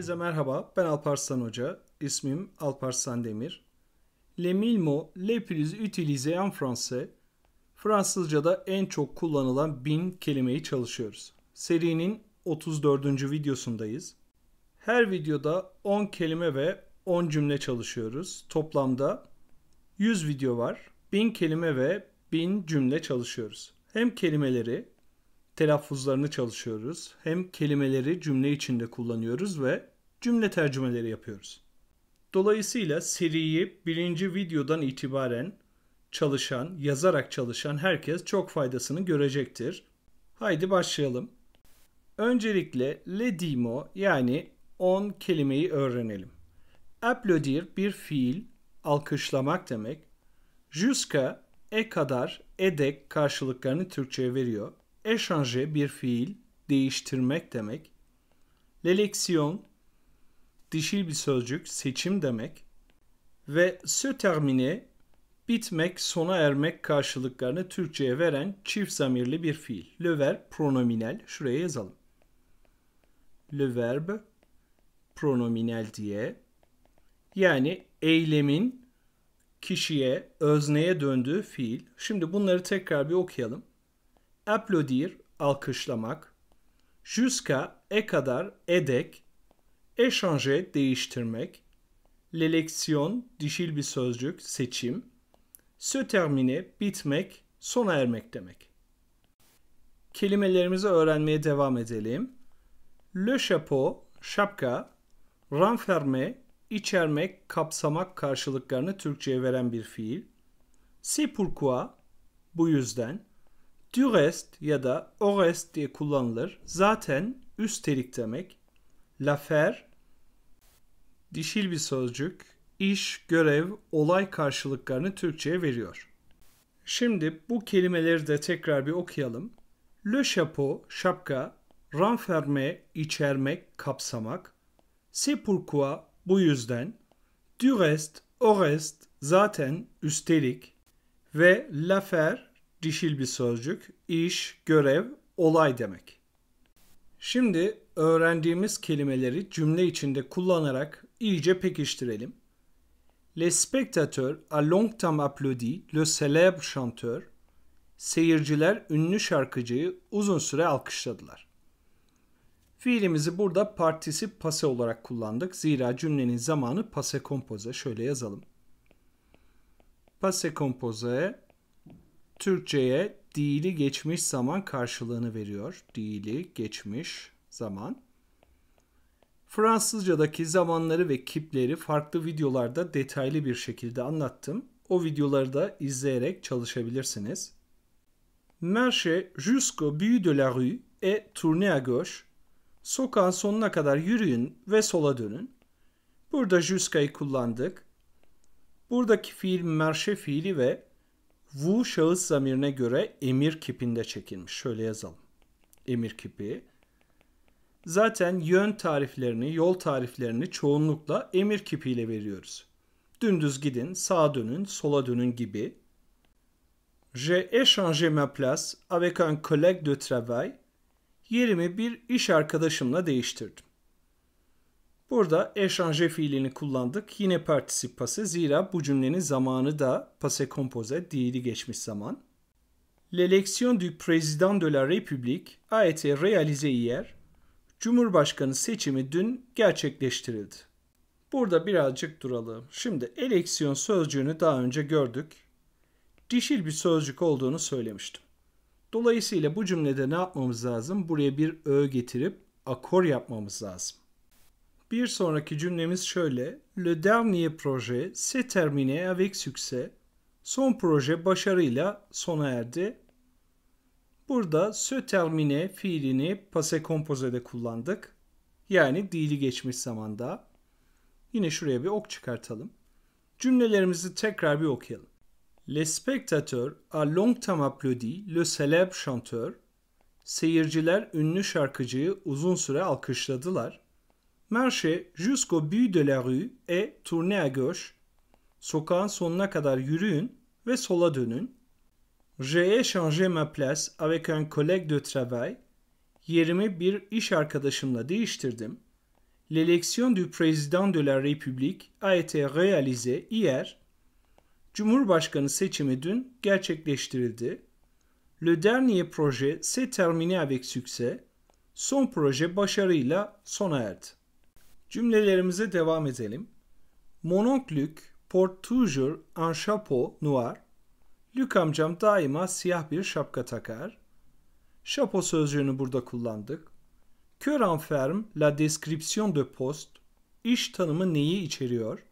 Herkese merhaba, ben Alparslan Hoca. İsmim Alparslan Demir. Le Milmo le plus utilisé en français. Fransızca'da en çok kullanılan bin kelimeyi çalışıyoruz. Serinin 34. videosundayız. Her videoda 10 kelime ve 10 cümle çalışıyoruz. Toplamda 100 video var. 1000 kelime ve 1000 cümle çalışıyoruz. Hem kelimeleri telaffuzlarını çalışıyoruz. Hem kelimeleri cümle içinde kullanıyoruz ve cümle tercümeleri yapıyoruz. Dolayısıyla seriyi birinci videodan itibaren çalışan, yazarak çalışan herkes çok faydasını görecektir. Haydi başlayalım. Öncelikle le dimo yani on kelimeyi öğrenelim. Applaudir bir fiil, alkışlamak demek. Jusqu'à, e kadar, edek karşılıklarını Türkçe'ye veriyor. Échanger bir fiil, değiştirmek demek. L'election dişil bir sözcük seçim demek ve se termine bitmek, sona ermek karşılıklarını Türkçe'ye veren çift zamirli bir fiil. Le verbe pronominal şuraya yazalım. Le verbe pronominal diye yani eylemin kişiye, özneye döndüğü fiil. Şimdi bunları tekrar bir okuyalım. Applaudir, alkışlamak. Jusqu'à, e kadar, edek, échanger değiştirmek, l'election dişil bir sözcük seçim, se termine bitmek, sona ermek demek. Kelimelerimizi öğrenmeye devam edelim. Le chapeau, şapka, renferme, içermek, kapsamak karşılıklarını Türkçe'ye veren bir fiil. C'est pourquoi, bu yüzden. Du reste ya da o reste diye kullanılır. Zaten üstelik demek. La Lafer, dişil bir sözcük iş, görev, olay karşılıklarını Türkçe'ye veriyor. Şimdi bu kelimeleri de tekrar bir okuyalım. Le chapeau, şapka, renferme, içermek, kapsamak. C'est pourquoi, bu yüzden. Du reste, o reste, zaten, üstelik. Ve l'affaire, dişil bir sözcük, iş, görev, olay demek. Şimdi öğrendiğimiz kelimeleri cümle içinde kullanarak iyice pekiştirelim. Les spectateurs a longtemps applaudi le célèbre chanteur. Seyirciler ünlü şarkıcıyı uzun süre alkışladılar. Fiilimizi burada partisip passé olarak kullandık. Zira cümlenin zamanı passé composé. Şöyle yazalım. Passé composé, Türkçe'ye dili geçmiş zaman karşılığını veriyor. Dili geçmiş zaman. Fransızcadaki zamanları ve kipleri farklı videolarda detaylı bir şekilde anlattım. O videoları da izleyerek çalışabilirsiniz. Marche jusqu'au but de la rue et tournez à gauche. Sokağın sonuna kadar yürüyün ve sola dönün. Burada jusqu'a'yı kullandık. Buradaki fiil marche fiili ve vu şahıs zamirine göre emir kipinde çekilmiş. Şöyle yazalım. Emir kipi. Zaten yön tariflerini, yol tariflerini çoğunlukla emir kipiyle veriyoruz. Dümdüz gidin, sağa dönün, sola dönün gibi. J'ai échangé ma place avec un collègue de travail. Yerimi bir iş arkadaşımla değiştirdim. Burada échanger fiilini kullandık. Yine particip zira bu cümlenin zamanı da passé composé değili geçmiş zaman. L'élection du président de la République a été réalisée hier Cumhurbaşkanı seçimi dün gerçekleştirildi. Burada birazcık duralım. Şimdi eleksiyon sözcüğünü daha önce gördük. Dişil bir sözcük olduğunu söylemiştim. Dolayısıyla bu cümlede ne yapmamız lazım? Buraya bir ö getirip akor yapmamız lazım. Bir sonraki cümlemiz şöyle. Le dernier projet s'est terminé avec succès. Son proje başarıyla sona erdi Burada se termine fiilini passé composé'de kullandık. Yani dili geçmiş zamanda. Yine şuraya bir ok çıkartalım. Cümlelerimizi tekrar bir okuyalım. Les spectateurs a longtemps applaudi le célèbre chanteur. Seyirciler ünlü şarkıcıyı uzun süre alkışladılar. Marche jusqu'au bout de la rue et tournez à gauche. Sokağın sonuna kadar yürüyün ve sola dönün. J'ai échangé ma place avec un collègue de travail. Yerimi bir iş arkadaşımla değiştirdim. L'élection du président de la République a été réalisée hier. Cumhurbaşkanı seçimi dün gerçekleştirildi. Le dernier projet s'est terminé avec succès. Son proje başarıyla sona erdi. Cümlelerimize devam edelim. Mon oncle porte toujours un chapeau noir. Lük amcam daima siyah bir şapka takar. Şapo sözcüğünü burada kullandık. Kör enferme la description de post iş tanımı neyi içeriyor?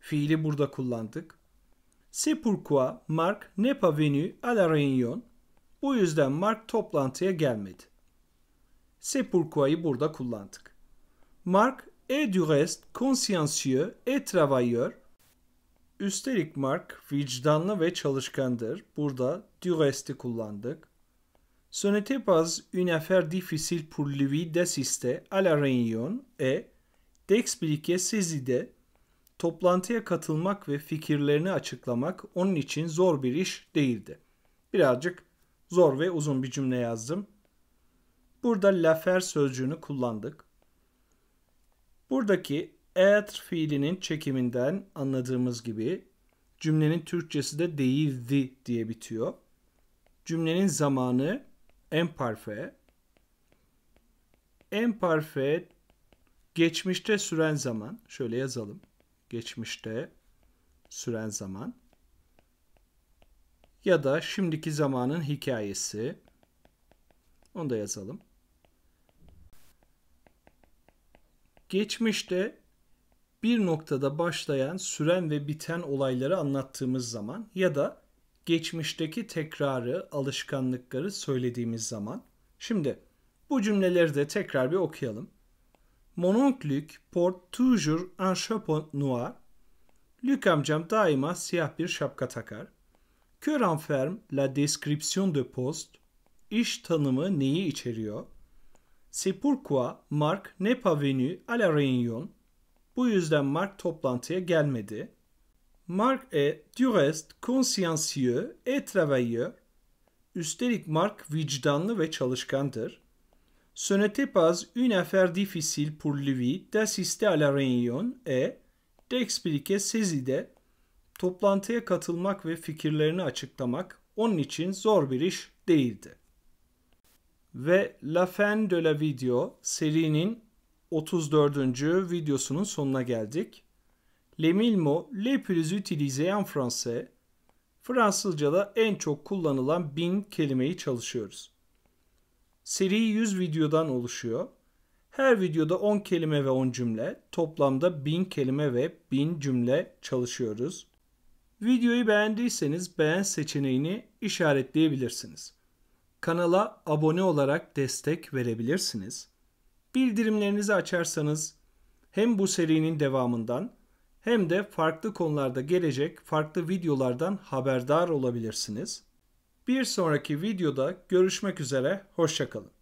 Fiili burada kullandık. C'est pourquoi Mark n'est pas venu à la réunion. Bu yüzden Mark toplantıya gelmedi. C'est pourquoi'yı burada kullandık. Mark est du reste consciencieux et travailleur Üstelik Mark vicdanlı ve çalışkandır. Burada du kullandık. Ce n'était pas une affaire difficile pour lui d'assister à la réunion et d'expliquer ses idées. Toplantıya katılmak ve fikirlerini açıklamak onun için zor bir iş değildi. Birazcık zor ve uzun bir cümle yazdım. Burada lafer sözcüğünü kullandık. Buradaki at fiilinin çekiminden anladığımız gibi cümlenin Türkçesi de değildi diye bitiyor. Cümlenin zamanı emparfe. Emparfe geçmişte süren zaman. Şöyle yazalım. Geçmişte süren zaman. Ya da şimdiki zamanın hikayesi. Onu da yazalım. Geçmişte bir noktada başlayan, süren ve biten olayları anlattığımız zaman ya da geçmişteki tekrarı, alışkanlıkları söylediğimiz zaman. Şimdi bu cümleleri de tekrar bir okuyalım. Mon oncle porte toujours un chapeau noir. Luc amcam daima siyah bir şapka takar. Que renferme la description de poste? İş tanımı neyi içeriyor? C'est pourquoi Marc n'est pas venu à la réunion. Bu yüzden Mark toplantıya gelmedi. Mark est du reste consciencieux et travailleur. Üstelik Mark vicdanlı ve çalışkandır. Ce n'était pas une affaire difficile pour lui d'assister à la réunion et d'expliquer ses idées. Toplantıya katılmak ve fikirlerini açıklamak onun için zor bir iş değildi. Ve La Fin de la Video serinin 34. videosunun sonuna geldik. Le Milmo, le plus utilisé en français. Fransızca'da en çok kullanılan bin kelimeyi çalışıyoruz. Seri 100 videodan oluşuyor. Her videoda 10 kelime ve 10 cümle, toplamda 1000 kelime ve 1000 cümle çalışıyoruz. Videoyu beğendiyseniz beğen seçeneğini işaretleyebilirsiniz. Kanala abone olarak destek verebilirsiniz. Bildirimlerinizi açarsanız hem bu serinin devamından hem de farklı konularda gelecek farklı videolardan haberdar olabilirsiniz. Bir sonraki videoda görüşmek üzere, hoşçakalın.